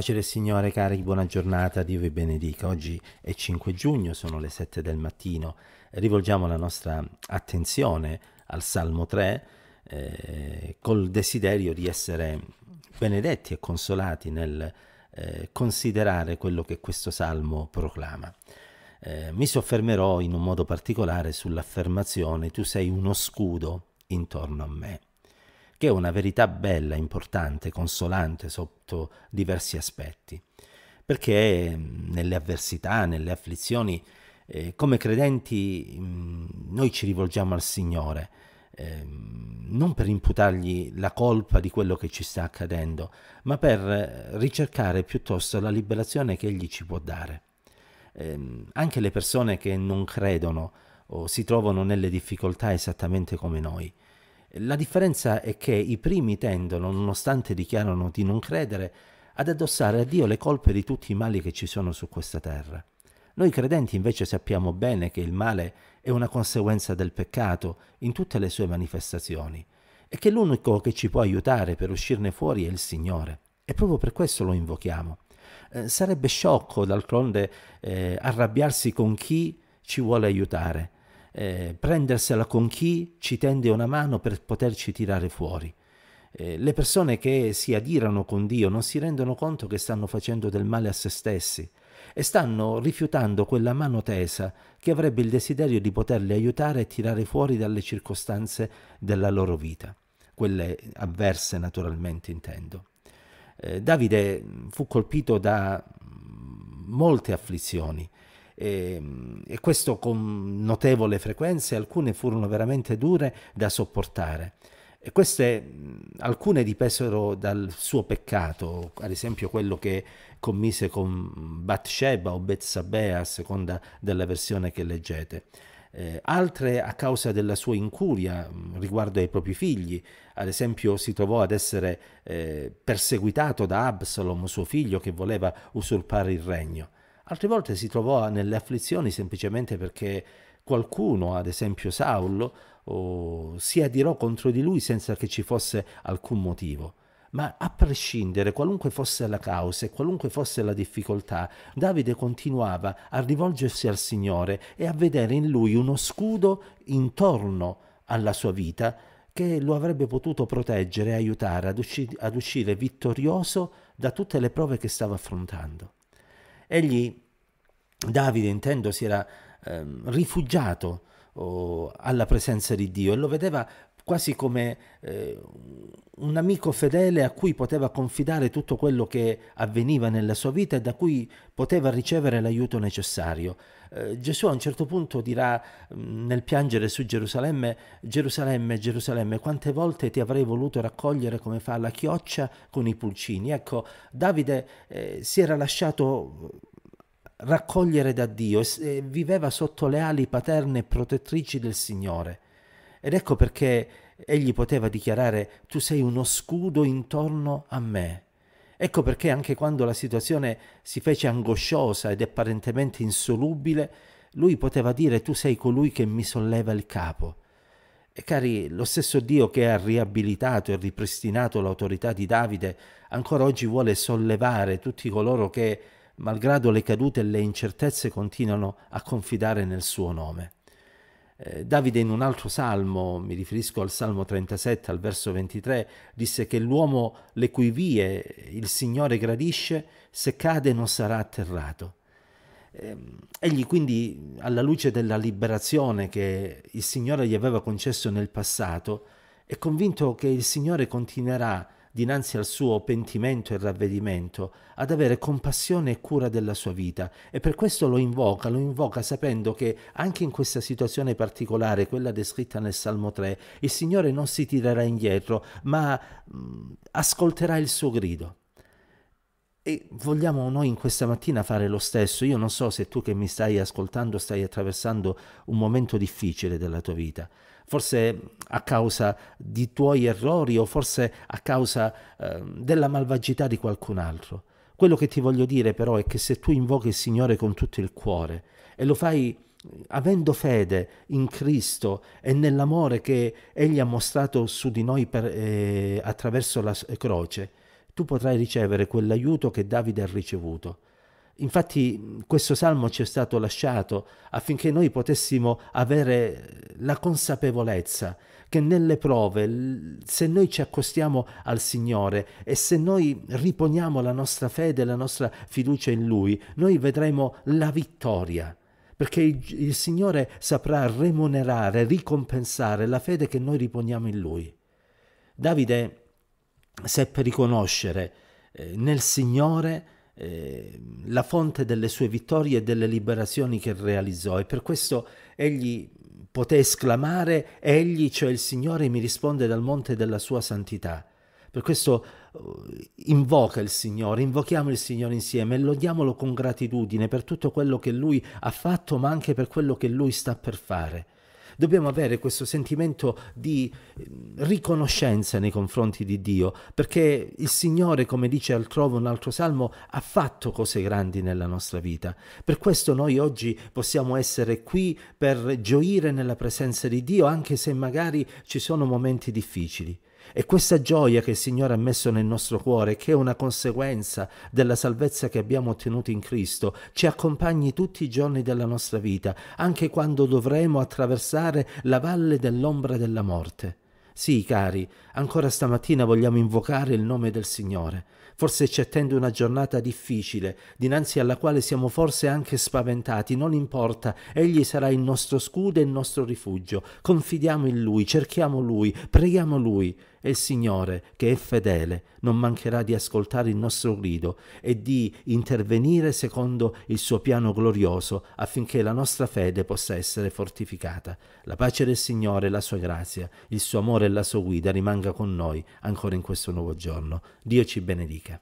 Pace del Signore cari, buona giornata, Dio vi benedica. Oggi è 5 giugno, sono le 7 del mattino. Rivolgiamo la nostra attenzione al Salmo 3 eh, col desiderio di essere benedetti e consolati nel eh, considerare quello che questo Salmo proclama. Eh, mi soffermerò in un modo particolare sull'affermazione tu sei uno scudo intorno a me che è una verità bella, importante, consolante sotto diversi aspetti. Perché mm, nelle avversità, nelle afflizioni, eh, come credenti mh, mm, noi ci rivolgiamo al Signore, eh, non per imputargli la colpa di quello che ci sta accadendo, ma per eh, ricercare piuttosto la liberazione che Egli ci può dare. Eh, anche le persone che non credono o si trovano nelle difficoltà esattamente come noi, la differenza è che i primi tendono, nonostante dichiarano di non credere, ad addossare a Dio le colpe di tutti i mali che ci sono su questa terra. Noi credenti invece sappiamo bene che il male è una conseguenza del peccato in tutte le sue manifestazioni e che l'unico che ci può aiutare per uscirne fuori è il Signore e proprio per questo lo invochiamo. Eh, sarebbe sciocco d'altronde eh, arrabbiarsi con chi ci vuole aiutare, eh, prendersela con chi ci tende una mano per poterci tirare fuori. Eh, le persone che si adirano con Dio non si rendono conto che stanno facendo del male a se stessi e stanno rifiutando quella mano tesa che avrebbe il desiderio di poterli aiutare e tirare fuori dalle circostanze della loro vita, quelle avverse naturalmente intendo. Eh, Davide mm, fu colpito da mm, molte afflizioni, e, ehm, e questo con notevole frequenza e alcune furono veramente dure da sopportare. E queste alcune dipesero dal suo peccato, ad esempio quello che commise con Bathsheba o Betsabea a seconda della versione che leggete. Eh, altre a causa della sua incuria riguardo ai propri figli. Ad esempio si trovò ad essere eh, perseguitato da Absalom, suo figlio, che voleva usurpare il regno. Altre volte si trovò nelle afflizioni semplicemente perché qualcuno, ad esempio Saulo, si adirò contro di lui senza che ci fosse alcun motivo. Ma a prescindere, qualunque fosse la causa e qualunque fosse la difficoltà, Davide continuava a rivolgersi al Signore e a vedere in lui uno scudo intorno alla sua vita che lo avrebbe potuto proteggere e aiutare ad, usci- ad uscire vittorioso da tutte le prove che stava affrontando. Egli, Davide, intendo, si era eh, rifugiato oh, alla presenza di Dio e lo vedeva quasi come eh, un amico fedele a cui poteva confidare tutto quello che avveniva nella sua vita e da cui poteva ricevere l'aiuto necessario. Eh, Gesù a un certo punto dirà mm, nel piangere su Gerusalemme, Gerusalemme, Gerusalemme, quante volte ti avrei voluto raccogliere come fa la chioccia con i pulcini. Ecco, Davide eh, si era lasciato raccogliere da Dio e viveva sotto le ali paterne e protettrici del Signore. Ed ecco perché egli poteva dichiarare tu sei uno scudo intorno a me. Ecco perché anche quando la situazione si fece angosciosa ed apparentemente insolubile, lui poteva dire tu sei colui che mi solleva il capo. E cari, lo stesso Dio che ha riabilitato e ripristinato l'autorità di Davide, ancora oggi vuole sollevare tutti coloro che, malgrado le cadute e le incertezze, continuano a confidare nel suo nome. Eh, Davide in un altro salmo, mi riferisco al salmo 37, al verso 23, disse che l'uomo le cui vie il Signore gradisce, se cade non sarà atterrato. Ehm, egli quindi, alla luce della liberazione che il Signore gli aveva concesso nel passato, è convinto che il Signore continuerà a dinanzi al suo pentimento e ravvedimento, ad avere compassione e cura della sua vita e per questo lo invoca, lo invoca sapendo che anche in questa situazione particolare, quella descritta nel Salmo 3, il Signore non si tirerà indietro, ma mh, mm, ascolterà il suo grido. E vogliamo noi in questa mattina fare lo stesso. Io non so se tu che mi stai ascoltando stai attraversando un momento difficile della tua vita forse a causa di tuoi errori o forse a causa eh, della malvagità di qualcun altro. Quello che ti voglio dire però è che se tu invochi il Signore con tutto il cuore e lo fai eh, avendo fede in Cristo e nell'amore che Egli ha mostrato su di noi per, eh, attraverso la croce, tu potrai ricevere quell'aiuto che Davide ha ricevuto. Infatti questo salmo ci è stato lasciato affinché noi potessimo avere la consapevolezza che nelle prove, se noi ci accostiamo al Signore e se noi riponiamo la nostra fede, la nostra fiducia in Lui, noi vedremo la vittoria perché il, Signore saprà remunerare, ricompensare la fede che noi riponiamo in Lui. Davide seppe riconoscere eh, nel Signore eh, la fonte delle sue vittorie e delle liberazioni che realizzò e per questo egli poté esclamare egli cioè il Signore mi risponde dal monte della sua santità per questo eh, invoca il Signore, invochiamo il Signore insieme e lodiamolo con gratitudine per tutto quello che Lui ha fatto, ma anche per quello che Lui sta per fare dobbiamo avere questo sentimento di eh, riconoscenza nei confronti di Dio, perché il Signore, come dice altrove un altro salmo, ha fatto cose grandi nella nostra vita. Per questo noi oggi possiamo essere qui per gioire nella presenza di Dio, anche se magari ci sono momenti difficili. E questa gioia che il Signore ha messo nel nostro cuore, che è una conseguenza della salvezza che abbiamo ottenuto in Cristo, ci accompagni tutti i giorni della nostra vita, anche quando dovremo attraversare la valle dell'ombra della morte. Sì, cari, ancora stamattina vogliamo invocare il nome del Signore Forse ci attende una giornata difficile, dinanzi alla quale siamo forse anche spaventati, non importa, egli sarà il nostro scudo e il nostro rifugio. Confidiamo in lui, cerchiamo lui, preghiamo lui e il Signore, che è fedele, non mancherà di ascoltare il nostro grido e di intervenire secondo il suo piano glorioso affinché la nostra fede possa essere fortificata. La pace del Signore la sua grazia, il suo amore e la sua guida rimanga con noi ancora in questo nuovo giorno. Dio ci benedica.